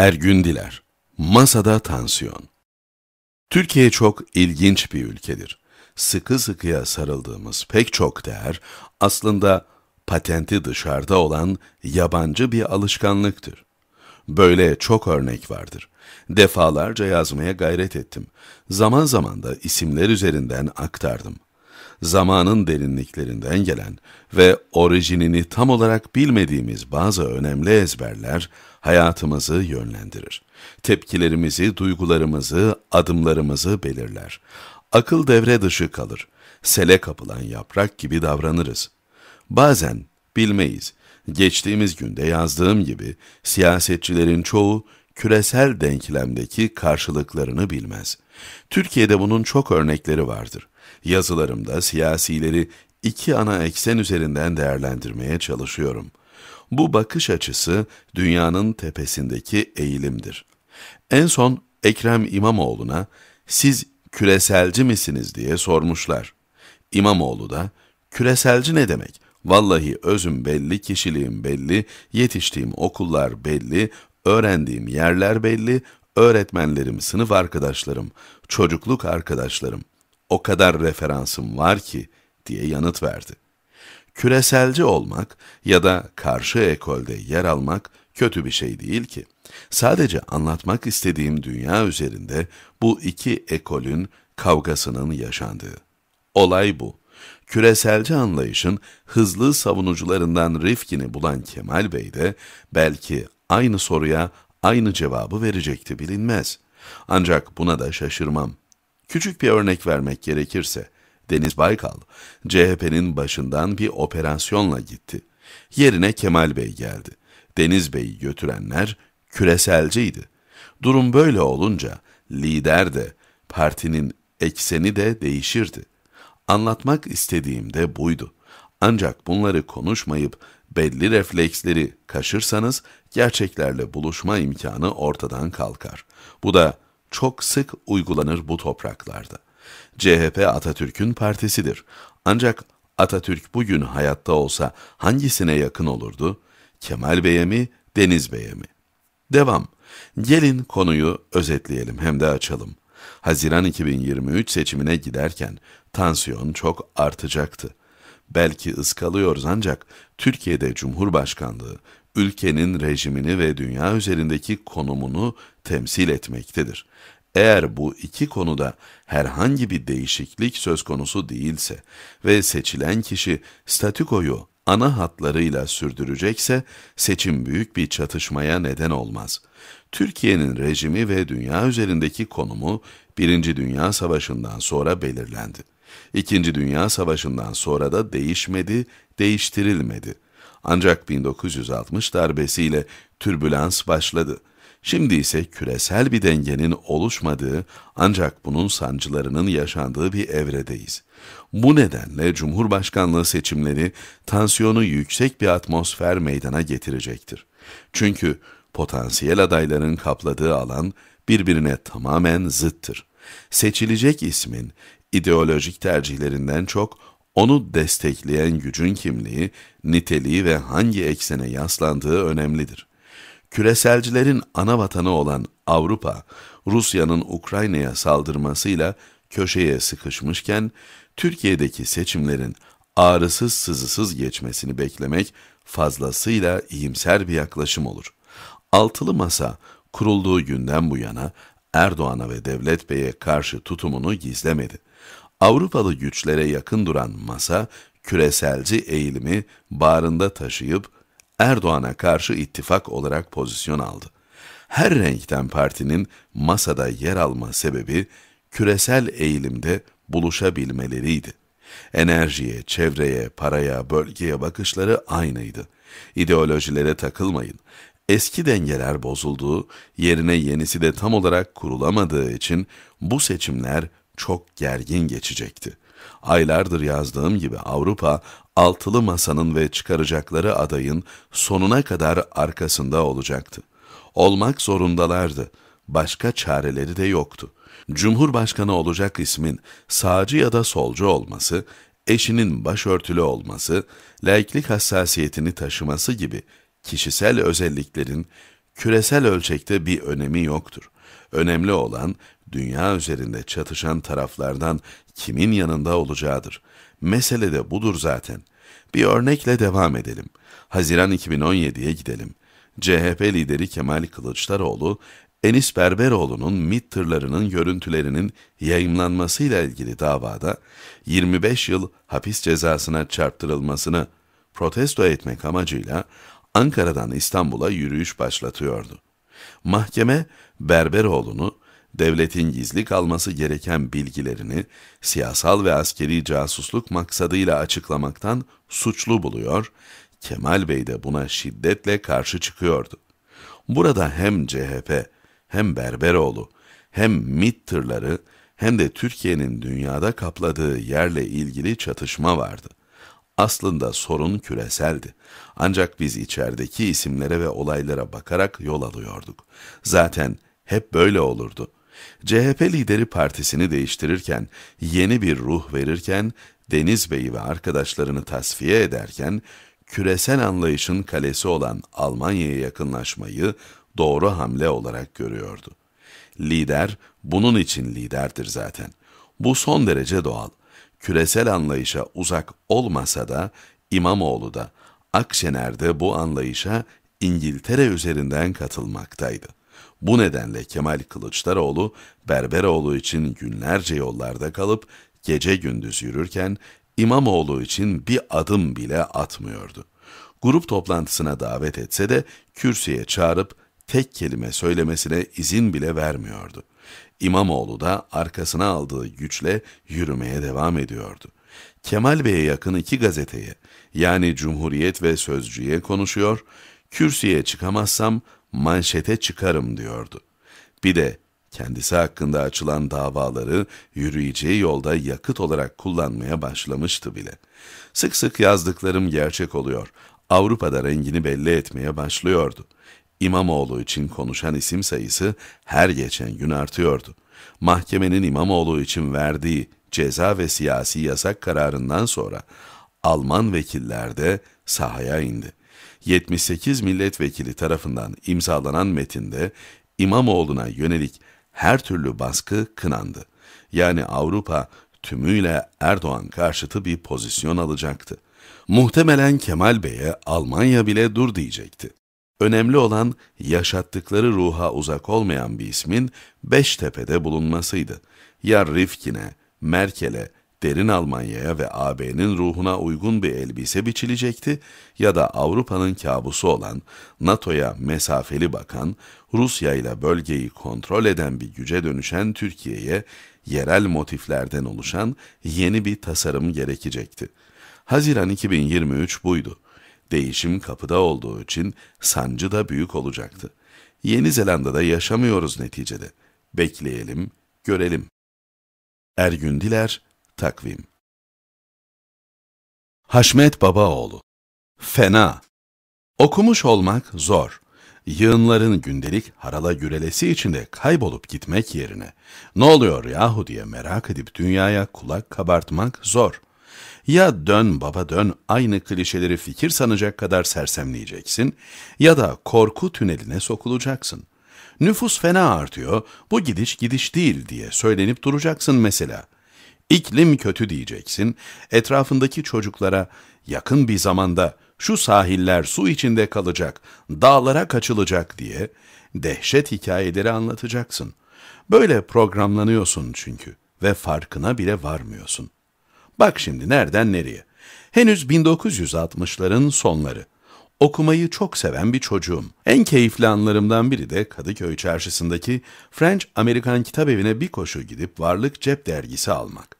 Ergün Diler Masada Tansiyon Türkiye çok ilginç bir ülkedir. Sıkı sıkıya sarıldığımız pek çok değer aslında patenti dışarıda olan yabancı bir alışkanlıktır. Böyle çok örnek vardır. Defalarca yazmaya gayret ettim. Zaman zaman da isimler üzerinden aktardım zamanın derinliklerinden gelen ve orijinini tam olarak bilmediğimiz bazı önemli ezberler hayatımızı yönlendirir. Tepkilerimizi, duygularımızı, adımlarımızı belirler. Akıl devre dışı kalır. Sele kapılan yaprak gibi davranırız. Bazen bilmeyiz. Geçtiğimiz günde yazdığım gibi siyasetçilerin çoğu küresel denklemdeki karşılıklarını bilmez. Türkiye'de bunun çok örnekleri vardır. Yazılarımda siyasileri iki ana eksen üzerinden değerlendirmeye çalışıyorum. Bu bakış açısı dünyanın tepesindeki eğilimdir. En son Ekrem İmamoğlu'na siz küreselci misiniz diye sormuşlar. İmamoğlu da küreselci ne demek? Vallahi özüm belli, kişiliğim belli, yetiştiğim okullar belli, öğrendiğim yerler belli, öğretmenlerim, sınıf arkadaşlarım, çocukluk arkadaşlarım o kadar referansım var ki diye yanıt verdi. Küreselci olmak ya da karşı ekolde yer almak kötü bir şey değil ki. Sadece anlatmak istediğim dünya üzerinde bu iki ekolün kavgasının yaşandığı. Olay bu. Küreselci anlayışın hızlı savunucularından Rifkin'i bulan Kemal Bey de belki aynı soruya aynı cevabı verecekti bilinmez. Ancak buna da şaşırmam. Küçük bir örnek vermek gerekirse, Deniz Baykal, CHP'nin başından bir operasyonla gitti. Yerine Kemal Bey geldi. Deniz Bey'i götürenler küreselciydi. Durum böyle olunca lider de, partinin ekseni de değişirdi. Anlatmak istediğim de buydu. Ancak bunları konuşmayıp belli refleksleri kaşırsanız gerçeklerle buluşma imkanı ortadan kalkar. Bu da çok sık uygulanır bu topraklarda. CHP Atatürk'ün partisidir. Ancak Atatürk bugün hayatta olsa hangisine yakın olurdu? Kemal Bey'e mi, Deniz Bey'e mi? Devam. Gelin konuyu özetleyelim hem de açalım. Haziran 2023 seçimine giderken tansiyon çok artacaktı. Belki ıskalıyoruz ancak Türkiye'de Cumhurbaşkanlığı ülkenin rejimini ve dünya üzerindeki konumunu temsil etmektedir. Eğer bu iki konuda herhangi bir değişiklik söz konusu değilse ve seçilen kişi statükoyu ana hatlarıyla sürdürecekse seçim büyük bir çatışmaya neden olmaz. Türkiye'nin rejimi ve dünya üzerindeki konumu Birinci Dünya Savaşı'ndan sonra belirlendi. İkinci Dünya Savaşı'ndan sonra da değişmedi, değiştirilmedi.'' Ancak 1960 darbesiyle türbülans başladı. Şimdi ise küresel bir dengenin oluşmadığı ancak bunun sancılarının yaşandığı bir evredeyiz. Bu nedenle Cumhurbaşkanlığı seçimleri tansiyonu yüksek bir atmosfer meydana getirecektir. Çünkü potansiyel adayların kapladığı alan birbirine tamamen zıttır. Seçilecek ismin ideolojik tercihlerinden çok onu destekleyen gücün kimliği, niteliği ve hangi eksene yaslandığı önemlidir. Küreselcilerin ana vatanı olan Avrupa, Rusya'nın Ukrayna'ya saldırmasıyla köşeye sıkışmışken, Türkiye'deki seçimlerin ağrısız sızısız geçmesini beklemek fazlasıyla iyimser bir yaklaşım olur. Altılı Masa kurulduğu günden bu yana Erdoğan'a ve Devlet Bey'e karşı tutumunu gizlemedi. Avrupalı güçlere yakın duran masa, küreselci eğilimi bağrında taşıyıp Erdoğan'a karşı ittifak olarak pozisyon aldı. Her renkten partinin masada yer alma sebebi küresel eğilimde buluşabilmeleriydi. Enerjiye, çevreye, paraya, bölgeye bakışları aynıydı. İdeolojilere takılmayın. Eski dengeler bozulduğu, yerine yenisi de tam olarak kurulamadığı için bu seçimler çok gergin geçecekti. Aylardır yazdığım gibi Avrupa, altılı masanın ve çıkaracakları adayın sonuna kadar arkasında olacaktı. Olmak zorundalardı. Başka çareleri de yoktu. Cumhurbaşkanı olacak ismin sağcı ya da solcu olması, eşinin başörtülü olması, laiklik hassasiyetini taşıması gibi kişisel özelliklerin küresel ölçekte bir önemi yoktur. Önemli olan dünya üzerinde çatışan taraflardan kimin yanında olacağıdır. Mesele de budur zaten. Bir örnekle devam edelim. Haziran 2017'ye gidelim. CHP lideri Kemal Kılıçdaroğlu, Enis Berberoğlu'nun MİT tırlarının görüntülerinin yayınlanmasıyla ilgili davada 25 yıl hapis cezasına çarptırılmasını protesto etmek amacıyla Ankara'dan İstanbul'a yürüyüş başlatıyordu. Mahkeme Berberoğlu'nu devletin gizli kalması gereken bilgilerini siyasal ve askeri casusluk maksadıyla açıklamaktan suçlu buluyor, Kemal Bey de buna şiddetle karşı çıkıyordu. Burada hem CHP, hem Berberoğlu, hem MİT tırları, hem de Türkiye'nin dünyada kapladığı yerle ilgili çatışma vardı. Aslında sorun küreseldi. Ancak biz içerideki isimlere ve olaylara bakarak yol alıyorduk. Zaten hep böyle olurdu. CHP lideri partisini değiştirirken, yeni bir ruh verirken, Deniz Bey'i ve arkadaşlarını tasfiye ederken, küresel anlayışın kalesi olan Almanya'ya yakınlaşmayı doğru hamle olarak görüyordu. Lider bunun için liderdir zaten. Bu son derece doğal küresel anlayışa uzak olmasa da İmamoğlu da Akşener'de bu anlayışa İngiltere üzerinden katılmaktaydı. Bu nedenle Kemal Kılıçdaroğlu, Berberoğlu için günlerce yollarda kalıp gece gündüz yürürken İmamoğlu için bir adım bile atmıyordu. Grup toplantısına davet etse de kürsüye çağırıp tek kelime söylemesine izin bile vermiyordu. İmamoğlu da arkasına aldığı güçle yürümeye devam ediyordu. Kemal Bey'e yakın iki gazeteye yani Cumhuriyet ve Sözcü'ye konuşuyor, kürsüye çıkamazsam manşete çıkarım diyordu. Bir de kendisi hakkında açılan davaları yürüyeceği yolda yakıt olarak kullanmaya başlamıştı bile. Sık sık yazdıklarım gerçek oluyor. Avrupa'da rengini belli etmeye başlıyordu. İmamoğlu için konuşan isim sayısı her geçen gün artıyordu. Mahkemenin İmamoğlu için verdiği ceza ve siyasi yasak kararından sonra Alman vekiller de sahaya indi. 78 milletvekili tarafından imzalanan metinde İmamoğlu'na yönelik her türlü baskı kınandı. Yani Avrupa tümüyle Erdoğan karşıtı bir pozisyon alacaktı. Muhtemelen Kemal Bey'e Almanya bile dur diyecekti. Önemli olan yaşattıkları ruha uzak olmayan bir ismin Beştepe'de bulunmasıydı. Ya Rifkin'e, Merkel'e, derin Almanya'ya ve AB'nin ruhuna uygun bir elbise biçilecekti ya da Avrupa'nın kabusu olan NATO'ya mesafeli bakan, Rusya ile bölgeyi kontrol eden bir güce dönüşen Türkiye'ye yerel motiflerden oluşan yeni bir tasarım gerekecekti. Haziran 2023 buydu. Değişim kapıda olduğu için sancı da büyük olacaktı. Yeni Zelanda'da yaşamıyoruz neticede. Bekleyelim, görelim. Ergün Diler, Takvim Haşmet Babaoğlu Fena Okumuş olmak zor. Yığınların gündelik harala gürelesi içinde kaybolup gitmek yerine ne oluyor yahu diye merak edip dünyaya kulak kabartmak zor.'' Ya dön baba dön aynı klişeleri fikir sanacak kadar sersemleyeceksin ya da korku tüneline sokulacaksın. Nüfus fena artıyor, bu gidiş gidiş değil diye söylenip duracaksın mesela. İklim kötü diyeceksin, etrafındaki çocuklara yakın bir zamanda şu sahiller su içinde kalacak, dağlara kaçılacak diye dehşet hikayeleri anlatacaksın. Böyle programlanıyorsun çünkü ve farkına bile varmıyorsun. Bak şimdi nereden nereye. Henüz 1960'ların sonları. Okumayı çok seven bir çocuğum. En keyifli anlarımdan biri de Kadıköy çarşısındaki French Amerikan kitap evine bir koşu gidip Varlık Cep dergisi almak.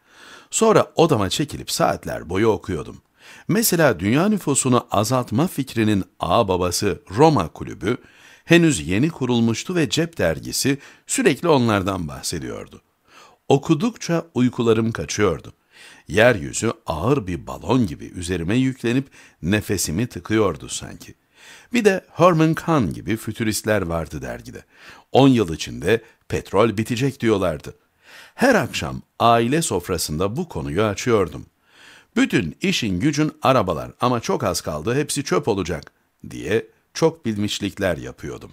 Sonra odama çekilip saatler boyu okuyordum. Mesela dünya nüfusunu azaltma fikrinin ağababası Roma Kulübü, henüz yeni kurulmuştu ve Cep dergisi sürekli onlardan bahsediyordu. Okudukça uykularım kaçıyordu. Yeryüzü ağır bir balon gibi üzerime yüklenip nefesimi tıkıyordu sanki. Bir de Herman Kahn gibi fütüristler vardı dergide. 10 yıl içinde petrol bitecek diyorlardı. Her akşam aile sofrasında bu konuyu açıyordum. Bütün işin gücün arabalar ama çok az kaldı hepsi çöp olacak diye çok bilmişlikler yapıyordum.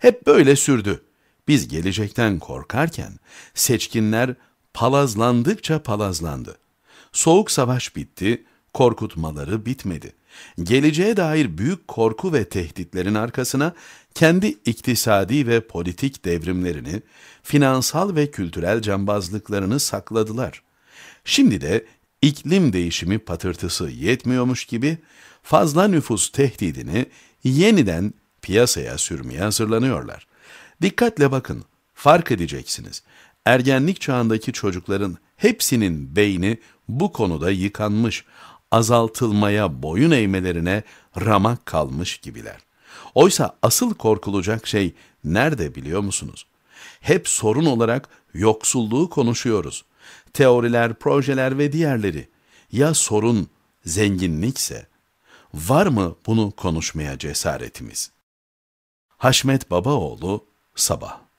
Hep böyle sürdü. Biz gelecekten korkarken seçkinler palazlandıkça palazlandı. Soğuk savaş bitti, korkutmaları bitmedi. Geleceğe dair büyük korku ve tehditlerin arkasına kendi iktisadi ve politik devrimlerini, finansal ve kültürel cambazlıklarını sakladılar. Şimdi de iklim değişimi patırtısı yetmiyormuş gibi fazla nüfus tehdidini yeniden piyasaya sürmeye hazırlanıyorlar. Dikkatle bakın, fark edeceksiniz ergenlik çağındaki çocukların hepsinin beyni bu konuda yıkanmış, azaltılmaya boyun eğmelerine ramak kalmış gibiler. Oysa asıl korkulacak şey nerede biliyor musunuz? Hep sorun olarak yoksulluğu konuşuyoruz. Teoriler, projeler ve diğerleri. Ya sorun zenginlikse? Var mı bunu konuşmaya cesaretimiz? Haşmet Babaoğlu Sabah